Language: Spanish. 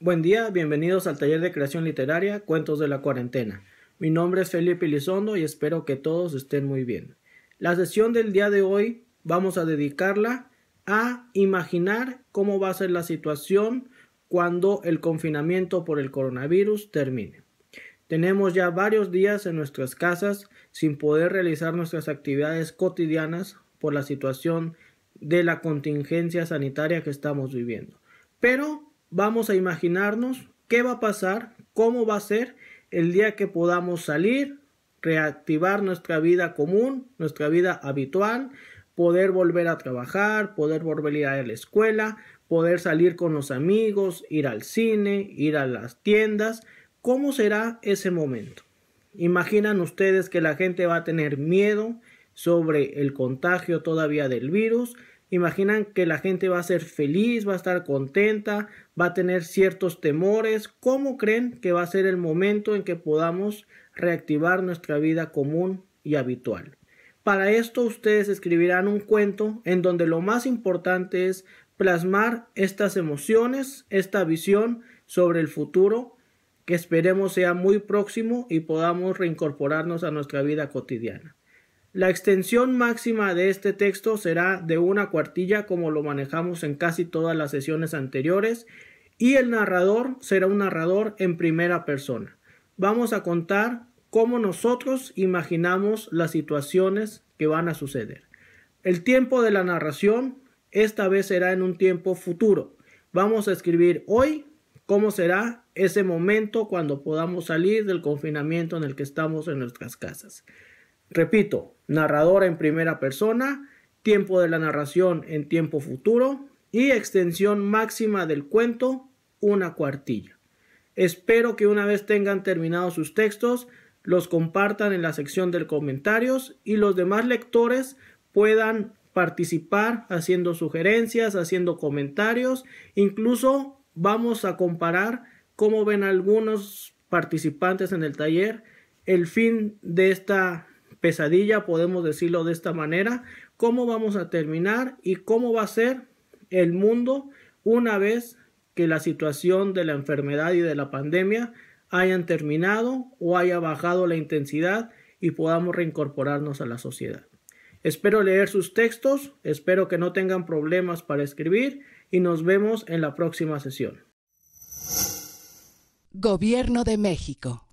Buen día, bienvenidos al taller de creación literaria Cuentos de la Cuarentena. Mi nombre es Felipe Elizondo y espero que todos estén muy bien. La sesión del día de hoy vamos a dedicarla a imaginar cómo va a ser la situación cuando el confinamiento por el coronavirus termine. Tenemos ya varios días en nuestras casas sin poder realizar nuestras actividades cotidianas por la situación de la contingencia sanitaria que estamos viviendo. Pero vamos a imaginarnos qué va a pasar, cómo va a ser el día que podamos salir, reactivar nuestra vida común, nuestra vida habitual, poder volver a trabajar, poder volver a ir a la escuela, poder salir con los amigos, ir al cine, ir a las tiendas. ¿Cómo será ese momento? Imaginan ustedes que la gente va a tener miedo sobre el contagio todavía del virus. Imaginan que la gente va a ser feliz, va a estar contenta, va a tener ciertos temores. ¿Cómo creen que va a ser el momento en que podamos reactivar nuestra vida común y habitual? Para esto ustedes escribirán un cuento en donde lo más importante es plasmar estas emociones, esta visión sobre el futuro que esperemos sea muy próximo y podamos reincorporarnos a nuestra vida cotidiana. La extensión máxima de este texto será de una cuartilla como lo manejamos en casi todas las sesiones anteriores y el narrador será un narrador en primera persona. Vamos a contar cómo nosotros imaginamos las situaciones que van a suceder. El tiempo de la narración esta vez será en un tiempo futuro. Vamos a escribir hoy cómo será ese momento cuando podamos salir del confinamiento en el que estamos en nuestras casas. Repito, narradora en primera persona, tiempo de la narración en tiempo futuro y extensión máxima del cuento, una cuartilla. Espero que una vez tengan terminado sus textos, los compartan en la sección de comentarios y los demás lectores puedan participar haciendo sugerencias, haciendo comentarios, incluso vamos a comparar cómo ven algunos participantes en el taller el fin de esta pesadilla, podemos decirlo de esta manera, cómo vamos a terminar y cómo va a ser el mundo una vez que la situación de la enfermedad y de la pandemia hayan terminado o haya bajado la intensidad y podamos reincorporarnos a la sociedad. Espero leer sus textos, espero que no tengan problemas para escribir y nos vemos en la próxima sesión. Gobierno de México.